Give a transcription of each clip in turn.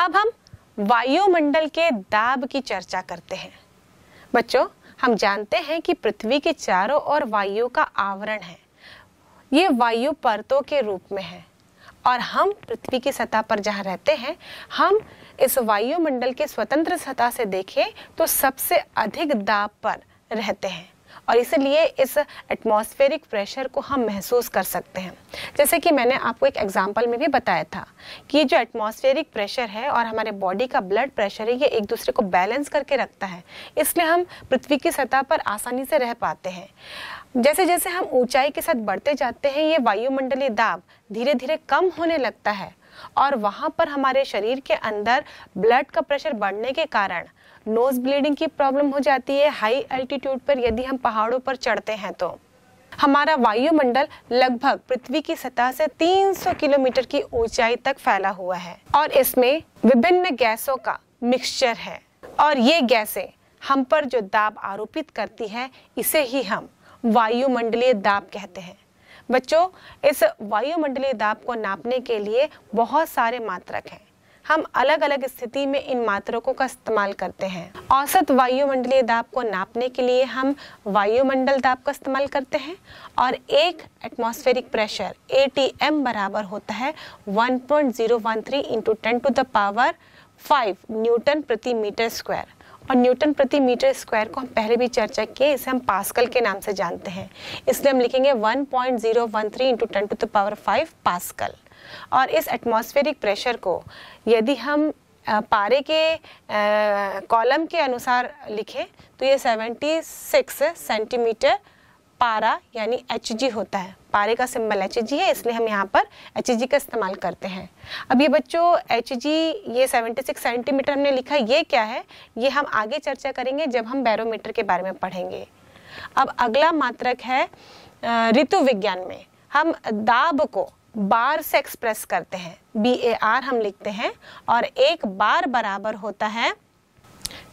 अब हम वायुमंडल के दाब की चर्चा करते हैं बच्चों हम जानते हैं कि पृथ्वी के चारों ओर वायु का आवरण है ये वायु परतों के रूप में है और हम पृथ्वी की सतह पर जहाँ रहते हैं हम इस वायुमंडल के स्वतंत्र सतह से देखें तो सबसे अधिक दाब पर रहते हैं और इसलिए इस एटमॉस्फेरिक प्रेशर को हम महसूस कर सकते हैं जैसे कि मैंने आपको एक एग्जाम्पल में भी बताया था कि जो एटमॉस्फेरिक प्रेशर है और हमारे बॉडी का ब्लड प्रेशर है ये एक दूसरे को बैलेंस करके रखता है इसलिए हम पृथ्वी की सतह पर आसानी से रह पाते हैं जैसे जैसे हम ऊंचाई के साथ बढ़ते जाते हैं ये वायुमंडलीय दाब धीरे धीरे कम होने लगता है और वहाँ पर हमारे शरीर के अंदर ब्लड का प्रेशर बढ़ने के कारण नोज ब्लीडिंग की प्रॉब्लम हो जाती है हाई एल्टीट्यूड पर यदि हम पहाड़ों पर चढ़ते हैं तो हमारा वायुमंडल लगभग पृथ्वी की सतह से 300 किलोमीटर की ऊंचाई तक फैला हुआ है और इसमें विभिन्न गैसों का मिक्सचर है और ये गैसें हम पर जो दाब आरोपित करती हैं इसे ही हम वायुमंडलीय दाब कहते हैं बच्चों इस वायुमंडलीय दाब को नापने के लिए बहुत सारे मात्रक हैं हम अलग अलग स्थिति में इन मात्रकों का इस्तेमाल करते हैं औसत वायुमंडलीय दाब को नापने के लिए हम वायुमंडल दाब का इस्तेमाल करते हैं और एक एटमॉस्फेरिक प्रेशर ए बराबर होता है 1.013 point zero one three into ten to the power five newton प्रति मीटर स्क्वायर और न्यूटन प्रति मीटर स्क्वायर को हम पहले भी चर्चा किए इसे हम पास्कल के नाम से जानते हैं इसलिए हम लिखेंगे one point zero one three into ten to the power five pascal और इस एटमॉस्फेरिक प्रेशर को यदि हम पारे के कॉलम के अनुसार लिखें तो ये 76 सेंटीमीटर पारा यानी एच होता है पारे का सिंबल एच है इसलिए हम यहाँ पर एच का इस्तेमाल करते हैं अब ये बच्चों एच ये 76 सेंटीमीटर हमने लिखा ये क्या है ये हम आगे चर्चा करेंगे जब हम बैरोमीटर के बारे में पढ़ेंगे अब अगला मात्रक है ऋतु विज्ञान में हम दाब को बार से एक्सप्रेस करते हैं बी ए आर हम लिखते हैं और एक बार बराबर होता है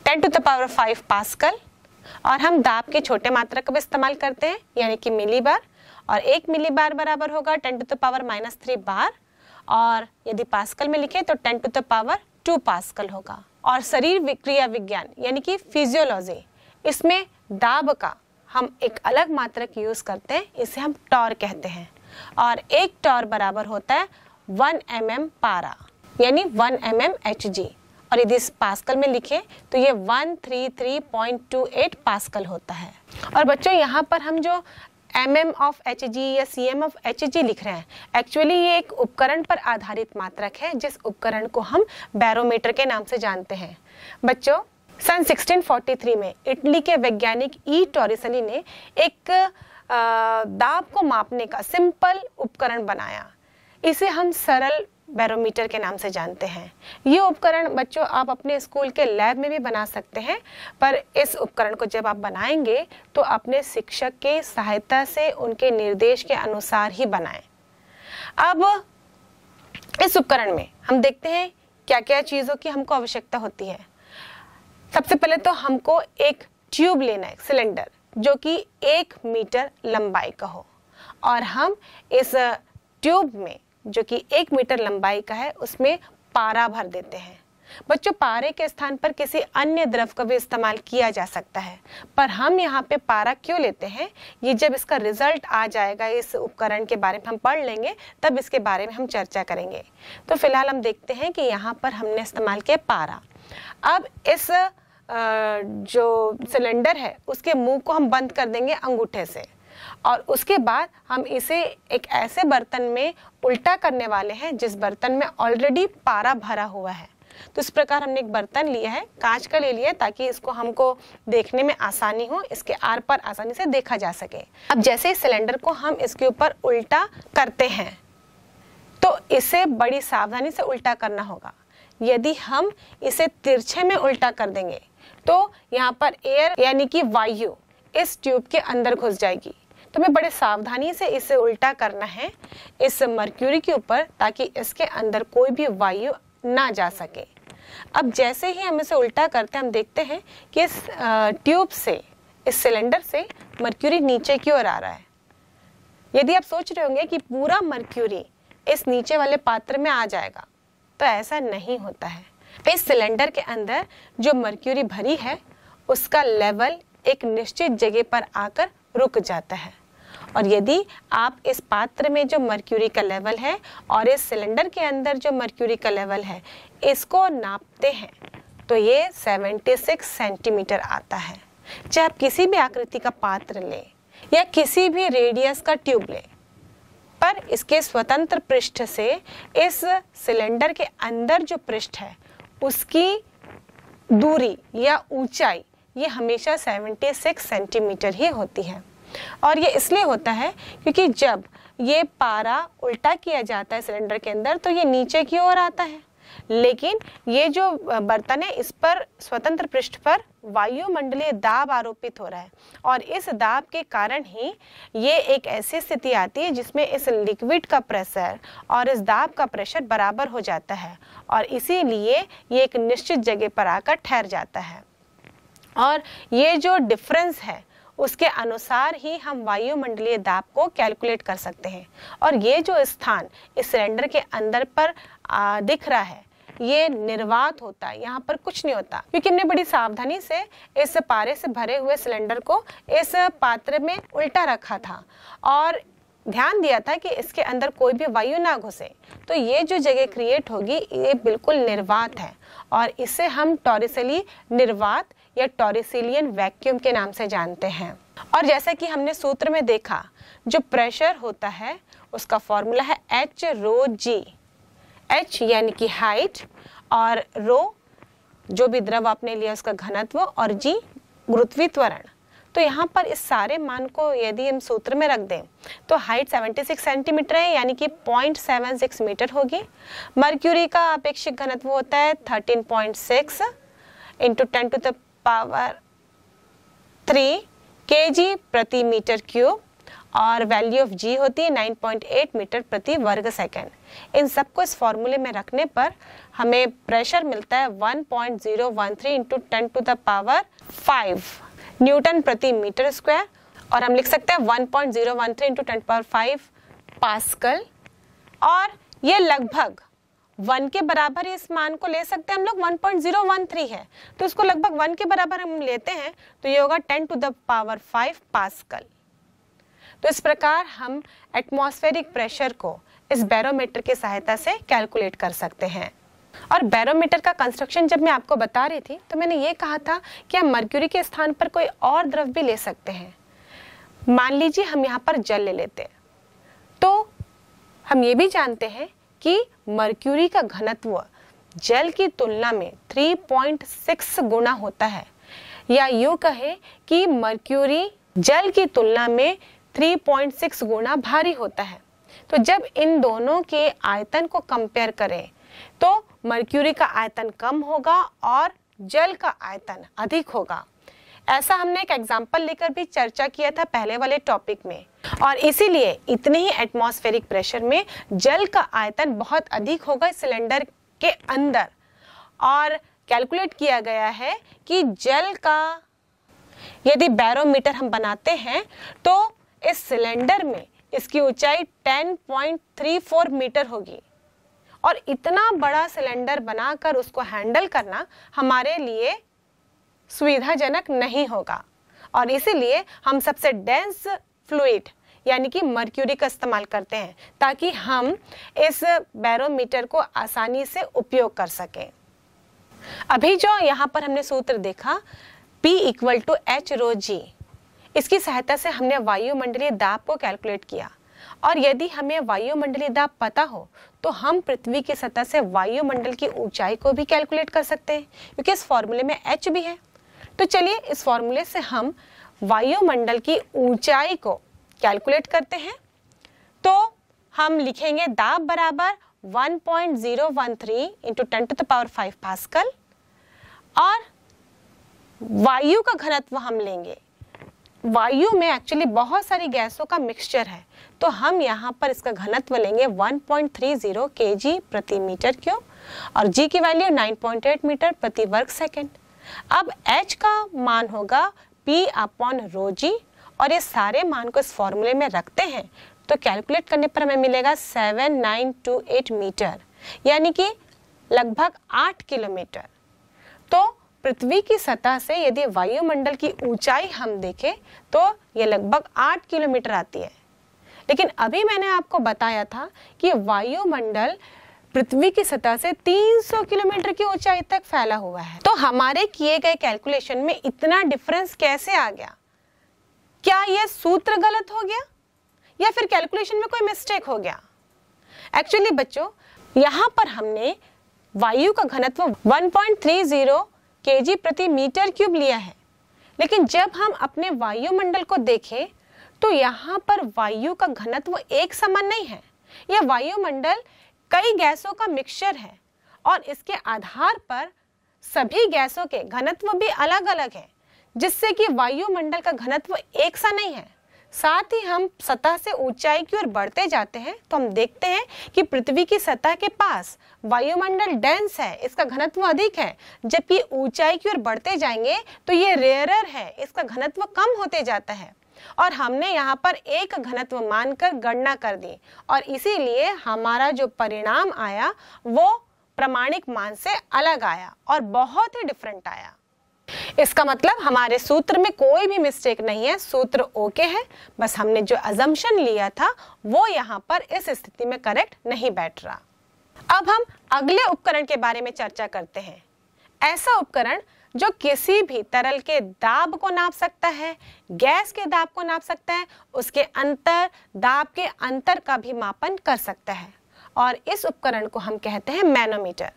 ten to the power five pascal और हम दाब के छोटे मात्रा का भी इस्तेमाल करते हैं यानी कि मिली बार और एक मिली बार बराबर होगा ten to the power minus three bar और यदि पास्कल में लिखें तो ten to the power two pascal होगा और शरीर विक्रिया विज्ञान यानी कि फिजियोलॉजी इसमें दाब का हम एक अलग मात्रक यूज़ करते हैं इसे हम टॉर कहते हैं और एक टॉर बराबर होता है वन एम एम पारा यानी one M M H G और यदि पास्कल में लिखें तो ये 133.28 पास्कल होता है और बच्चों यहाँ पर हम जो M M of H G या C M of H G लिख रहे हैं एक्चुअली ये एक उपकरण पर आधारित मात्रक है जिस उपकरण को हम बैरोमीटर के नाम से जानते हैं बच्चों सन 1643 में इटली के वैज्ञानिक ई e. टॉरिसनी ने एक दाब को मापने का सिंपल उपकरण बनाया इसे हम सरल बैरोमीटर के नाम से जानते हैं ये उपकरण बच्चों आप अपने स्कूल के लैब में भी बना सकते हैं पर इस उपकरण को जब आप बनाएंगे तो अपने शिक्षक के सहायता से उनके निर्देश के अनुसार ही बनाएं अब इस उपकरण में हम देखते हैं क्या क्या चीज़ों की हमको आवश्यकता होती है सबसे पहले तो हमको एक ट्यूब लेना है सिलेंडर जो कि एक मीटर लंबाई का हो और हम इस ट्यूब में जो कि एक मीटर लंबाई का है उसमें पारा भर देते हैं बच्चों पारे के स्थान पर किसी अन्य द्रव का भी इस्तेमाल किया जा सकता है पर हम यहाँ पे पारा क्यों लेते हैं ये जब इसका रिजल्ट आ जाएगा इस उपकरण के बारे में हम पढ़ लेंगे तब इसके बारे में हम चर्चा करेंगे तो फिलहाल हम देखते हैं कि यहाँ पर हमने इस्तेमाल किया पारा अब इस जो सिलेंडर है उसके मुंह को हम बंद कर देंगे अंगूठे से और उसके बाद हम इसे एक ऐसे बर्तन में उल्टा करने वाले हैं जिस बर्तन में ऑलरेडी पारा भरा हुआ है तो इस प्रकार हमने एक बर्तन लिया है कांच का ले लिया ताकि इसको हमको देखने में आसानी हो इसके आर पर आसानी से देखा जा सके अब जैसे इस सिलेंडर को हम इसके ऊपर उल्टा करते हैं तो इसे बड़ी सावधानी से उल्टा करना होगा यदि हम इसे तिरछे में उल्टा कर देंगे तो यहाँ पर एयर यानी कि वायु इस ट्यूब के अंदर घुस जाएगी तो हमें बड़े सावधानी से इसे उल्टा करना है इस मर्क्यूरी के ऊपर ताकि इसके अंदर कोई भी वायु ना जा सके अब जैसे ही हम इसे उल्टा करते हैं हम देखते हैं कि इस ट्यूब से इस सिलेंडर से मर्क्यूरी नीचे की ओर आ रहा है यदि आप सोच रहे होंगे कि पूरा मर्क्यूरी इस नीचे वाले पात्र में आ जाएगा तो ऐसा नहीं होता है इस सिलेंडर के अंदर जो मर्क्यूरी भरी है उसका लेवल एक निश्चित जगह पर आकर रुक जाता है और यदि आप इस पात्र में जो मर्क्यूरी का लेवल है और इस सिलेंडर के अंदर जो मर्क्यूरी का लेवल है इसको नापते हैं तो ये 76 सेंटीमीटर आता है चाहे आप किसी भी आकृति का पात्र लें या किसी भी रेडियस का ट्यूब लें पर इसके स्वतंत्र पृष्ठ से इस सिलेंडर के अंदर जो पृष्ठ है उसकी दूरी या ऊंचाई ये हमेशा 76 सेंटीमीटर ही होती है और ये इसलिए होता है क्योंकि जब ये पारा उल्टा किया जाता है सिलेंडर के अंदर तो ये नीचे की ओर आता है लेकिन ये जो बर्तन है इस पर स्वतंत्र पृष्ठ पर वायुमंडलीय दाब आरोपित हो रहा है और इस दाब के कारण ही ये एक ऐसी स्थिति आती है जिसमें इस लिक्विड का प्रेशर और इस दाब का प्रेशर बराबर हो जाता है और इसीलिए ये एक निश्चित जगह पर आकर ठहर जाता है और ये जो डिफरेंस है उसके अनुसार ही हम वायुमंडलीय दाब को कैलकुलेट कर सकते हैं और ये जो स्थान इस सिलेंडर के अंदर पर आ, दिख रहा है ये निर्वात होता है यहाँ पर कुछ नहीं होता क्योंकि हमने बड़ी सावधानी से इस पारे से भरे हुए सिलेंडर को इस पात्र में उल्टा रखा था और ध्यान दिया था कि इसके अंदर कोई भी वायु ना घुसे तो ये जो जगह क्रिएट होगी ये बिल्कुल निर्वात है और इसे हम टॉरिसली निर्वात या टॉरिसिलियन वैक्यूम के नाम से जानते हैं और जैसा कि हमने सूत्र में देखा जो प्रेशर होता है उसका फॉर्मूला है एच रो जी एच यानी कि हाइट और रो जो भी द्रव आपने लिया उसका घनत्व और जी गुरुत्वी त्वरण तो यहाँ पर इस सारे मान को यदि हम सूत्र में रख दें तो हाइट 76 सेंटीमीटर है यानी कि 0.76 मीटर होगी मर्क्यूरी का अपेक्षित घनत्व होता है 13.6 point six into ten to the power three K G प्रति मीटर क्यूब और वैल्यू ऑफ जी होती है 9.8 मीटर प्रति वर्ग सेकेंड इन सबको इस फॉर्मूले में रखने पर हमें प्रेशर मिलता है 1.013 into ten to the power five newton प्रति मीटर स्क्वायर और हम लिख सकते हैं one one point zero three into ten power five pascal और ये लगभग वन के बराबर इस मान को ले सकते हैं हम लोग one one point zero three है तो इसको लगभग वन के बराबर हम लेते हैं तो ये होगा ten to the power five pascal तो इस प्रकार हम एटमॉस्फेरिक प्रेशर को इस बैरोमीटर की सहायता से कैलकुलेट कर सकते हैं और बैरोमीटर का कंस्ट्रक्शन जब मैं आपको बता रही थी तो मैंने ये कहा था कि हम मर्क्यूरी के स्थान पर कोई और द्रव भी ले सकते हैं मान लीजिए हम यहाँ पर जल ले लेते हैं तो हम ये भी जानते हैं कि मर्क्यूरी का घनत्व जल की तुलना में 3.6 गुना होता है या यूँ कहें कि मर्क्यूरी जल की तुलना में 3.6 गुना भारी होता है तो जब इन दोनों के आयतन को कंपेयर करें तो मर्क्यूरी का आयतन कम होगा और जल का आयतन अधिक होगा ऐसा हमने एक एग्जाम्पल लेकर भी चर्चा किया था पहले वाले टॉपिक में और इसीलिए इतने ही एटमॉस्फेरिक प्रेशर में जल का आयतन बहुत अधिक होगा सिलेंडर के अंदर और कैलकुलेट किया गया है कि जल का यदि बैरोमीटर हम बनाते हैं तो इस सिलेंडर में इसकी ऊंचाई 10.34 मीटर होगी और इतना बड़ा सिलेंडर बनाकर उसको हैंडल करना हमारे लिए सुविधाजनक नहीं होगा और इसीलिए हम सबसे डेंस फ्लूड यानी कि मर्क्यूरी का इस्तेमाल करते हैं ताकि हम इस बैरोमीटर को आसानी से उपयोग कर सकें अभी जो यहाँ पर हमने सूत्र देखा P equal to H rho G इसकी सहायता से हमने वायुमंडलीय दाब को कैलकुलेट किया और यदि हमें वायुमंडलीय दाब पता हो तो हम पृथ्वी की सतह से वायुमंडल की ऊंचाई को भी कैलकुलेट कर सकते हैं क्योंकि इस फॉर्मूले में एच भी है तो चलिए इस फॉर्मूले से हम वायुमंडल की ऊंचाई को कैलकुलेट करते हैं तो हम लिखेंगे दाब बराबर 1.013 point zero one three into ten to the power five pascal और वायु का घनत्व हम लेंगे वायु में एक्चुअली बहुत सारी गैसों का मिक्सचर है तो हम यहाँ पर इसका घनत्व लेंगे 1.30 पॉइंट प्रति मीटर क्यों और जी की वैल्यू 9.8 मीटर प्रति वर्ग सेकेंड अब एच का मान होगा पी अपॉन रो जी और ये सारे मान को इस फॉर्मूले में रखते हैं तो कैलकुलेट करने पर हमें मिलेगा 7928 मीटर यानी कि लगभग 8 किलोमीटर पृथ्वी की सतह से यदि वायुमंडल की ऊंचाई हम देखें तो ये लगभग आठ किलोमीटर आती है लेकिन अभी मैंने आपको बताया था कि वायुमंडल पृथ्वी की सतह से 300 किलोमीटर की ऊंचाई तक फैला हुआ है तो हमारे किए गए कैलकुलेशन में इतना डिफरेंस कैसे आ गया क्या यह सूत्र गलत हो गया या फिर कैलकुलेशन में कोई मिस्टेक हो गया एक्चुअली बच्चों यहाँ पर हमने वायु का घनत्व 1.30 केजी प्रति मीटर क्यूब लिया है लेकिन जब हम अपने वायुमंडल को देखें तो यहाँ पर वायु का घनत्व एक समान नहीं है यह वायुमंडल कई गैसों का मिक्सचर है और इसके आधार पर सभी गैसों के घनत्व भी अलग अलग है जिससे कि वायुमंडल का घनत्व एक सा नहीं है साथ ही हम सतह से ऊंचाई की ओर बढ़ते जाते हैं तो हम देखते हैं कि पृथ्वी की सतह के पास वायुमंडल डेंस है इसका घनत्व अधिक है जबकि ऊंचाई की ओर बढ़ते जाएंगे तो ये रेयरर है इसका घनत्व कम होते जाता है और हमने यहाँ पर एक घनत्व मानकर गणना कर दी और इसीलिए हमारा जो परिणाम आया वो प्रमाणिक मान से अलग आया और बहुत ही डिफरेंट आया इसका मतलब हमारे सूत्र में कोई भी मिस्टेक नहीं है सूत्र ओके है बस हमने जो अजम्पन लिया था वो यहाँ पर इस स्थिति में करेक्ट नहीं बैठ रहा अब हम अगले उपकरण के बारे में चर्चा करते हैं ऐसा उपकरण जो किसी भी तरल के दाब को नाप सकता है गैस के दाब को नाप सकता है उसके अंतर दाब के अंतर का भी मापन कर सकता है और इस उपकरण को हम कहते हैं मैनोमीटर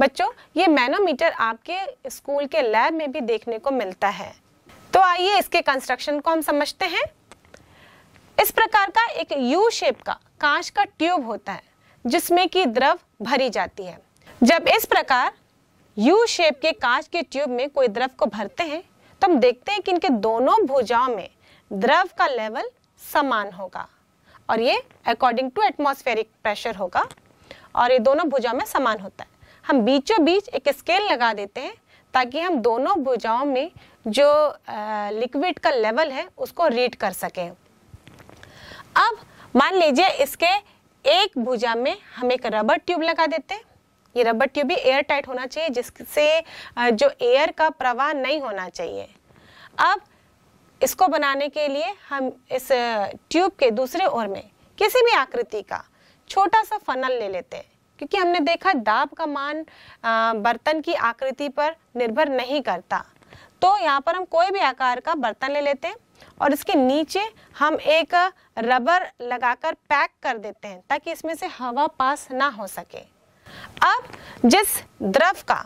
बच्चों ये मैनोमीटर आपके स्कूल के लैब में भी देखने को मिलता है तो आइए इसके कंस्ट्रक्शन को हम समझते हैं इस प्रकार का एक यू शेप का कांच का ट्यूब होता है जिसमें की द्रव भरी जाती है जब इस प्रकार यू शेप के कांच के ट्यूब में कोई द्रव को भरते हैं तो हम देखते हैं कि इनके दोनों भुजाओं में द्रव का लेवल समान होगा और ये अकॉर्डिंग टू एटमोस्फेरिक प्रेशर होगा और ये दोनों भुजाओं में समान होता है हम बीचों बीच एक स्केल लगा देते हैं ताकि हम दोनों भुजाओं में जो लिक्विड का लेवल है उसको रीड कर सकें अब मान लीजिए इसके एक भुजा में हम एक रबर ट्यूब लगा देते हैं ये रबर ट्यूब भी एयर टाइट होना चाहिए जिससे जो एयर का प्रवाह नहीं होना चाहिए अब इसको बनाने के लिए हम इस ट्यूब के दूसरे ओर में किसी भी आकृति का छोटा सा फनल ले लेते हैं क्योंकि हमने देखा दाब का मान बर्तन की आकृति पर निर्भर नहीं करता तो यहाँ पर हम कोई भी आकार का बर्तन ले लेते हैं और इसके नीचे हम एक रबर लगाकर पैक कर देते हैं ताकि इसमें से हवा पास ना हो सके अब जिस द्रव का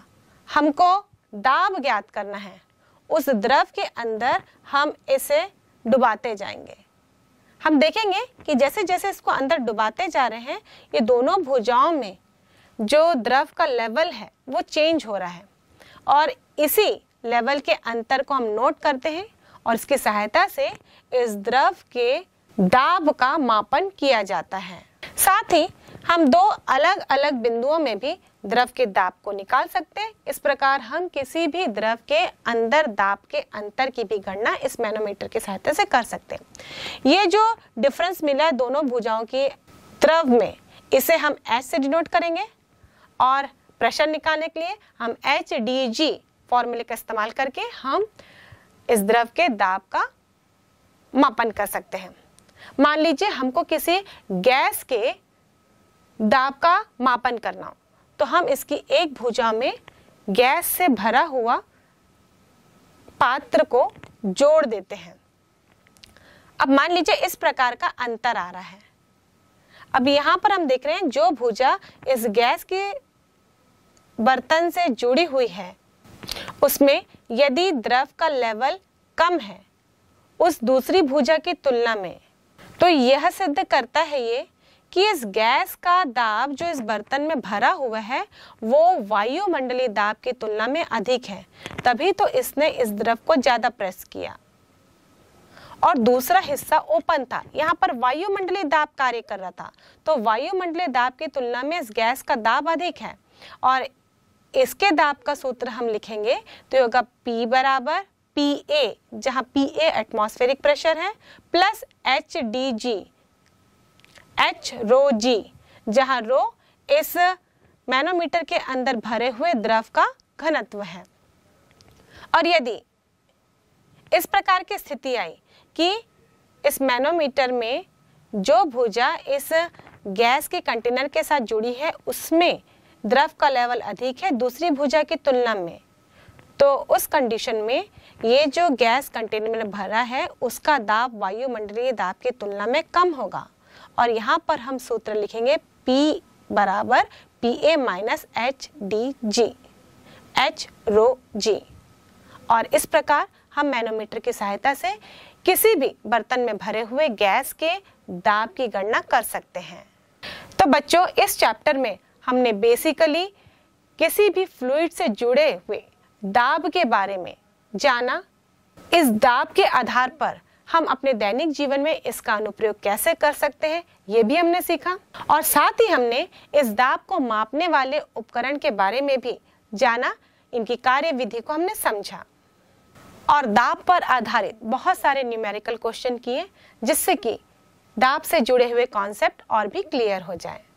हमको दाब ज्ञात करना है उस द्रव के अंदर हम इसे डुबाते जाएंगे हम देखेंगे कि जैसे जैसे इसको अंदर डुबाते जा रहे हैं ये दोनों भुजाओं में जो द्रव का लेवल है वो चेंज हो रहा है और इसी लेवल के अंतर को हम नोट करते हैं और इसकी सहायता से इस द्रव के दाब का मापन किया जाता है साथ ही हम दो अलग अलग बिंदुओं में भी द्रव के दाब को निकाल सकते हैं इस प्रकार हम किसी भी द्रव के अंदर दाब के अंतर की भी गणना इस मैनोमीटर की सहायता से कर सकते हैं ये जो डिफरेंस मिला है दोनों भुजाओं की द्रव में इसे हम एच से डिनोट करेंगे और प्रेशर निकालने के लिए हम एच डी जी फॉर्मूले का इस्तेमाल करके हम इस द्रव के दाब का मापन कर सकते हैं मान लीजिए हमको किसी गैस के दाब का मापन करना हो तो हम इसकी एक भुजा में गैस से भरा हुआ पात्र को जोड़ देते हैं अब मान लीजिए इस प्रकार का अंतर आ रहा है अब यहां पर हम देख रहे हैं जो भुजा इस गैस के बर्तन से जुड़ी हुई है उसमें यदि द्रव का लेवल कम है उस दूसरी भुजा की तुलना में तो यह सिद्ध करता है ये कि इस गैस का दाब जो इस बर्तन में भरा हुआ है वो वायुमंडलीय दाब की तुलना में अधिक है तभी तो इसने इस द्रव को ज़्यादा प्रेस किया और दूसरा हिस्सा ओपन था यहाँ पर वायुमंडलीय दाब कार्य कर रहा था तो वायुमंडलीय दाब की तुलना में इस गैस का दाब अधिक है और इसके दाब का सूत्र हम लिखेंगे तो ये होगा पी बराबर पी ए जहाँ पी ए एटमोस्फेरिक प्रेशर है plus H D G H rho G जहाँ रो इस मैनोमीटर के अंदर भरे हुए द्रव का घनत्व है और यदि इस प्रकार की स्थिति आई कि इस मैनोमीटर में जो भुजा इस गैस के कंटेनर के साथ जुड़ी है उसमें द्रव का लेवल अधिक है दूसरी भुजा की तुलना में तो उस कंडीशन में ये जो गैस कंटेनर में भरा है उसका दाब वायुमंडलीय दाब की तुलना में कम होगा और यहाँ पर हम सूत्र लिखेंगे P बराबर P A minus H D G H rho G और इस प्रकार हम मैनोमीटर की सहायता से किसी भी बर्तन में भरे हुए गैस के दाब की गणना कर सकते हैं तो बच्चों इस चैप्टर में हमने बेसिकली किसी भी फ्लूड से जुड़े हुए दाब के बारे में जाना इस दाब के आधार पर हम अपने दैनिक जीवन में इसका अनुप्रयोग कैसे कर सकते हैं ये भी हमने सीखा और साथ ही हमने इस दाब को मापने वाले उपकरण के बारे में भी जाना इनकी कार्य विधि को हमने समझा और दाब पर आधारित बहुत सारे न्यूमेरिकल क्वेश्चन किए जिससे कि दाब से जुड़े हुए कॉन्सेप्ट और भी क्लियर हो जाए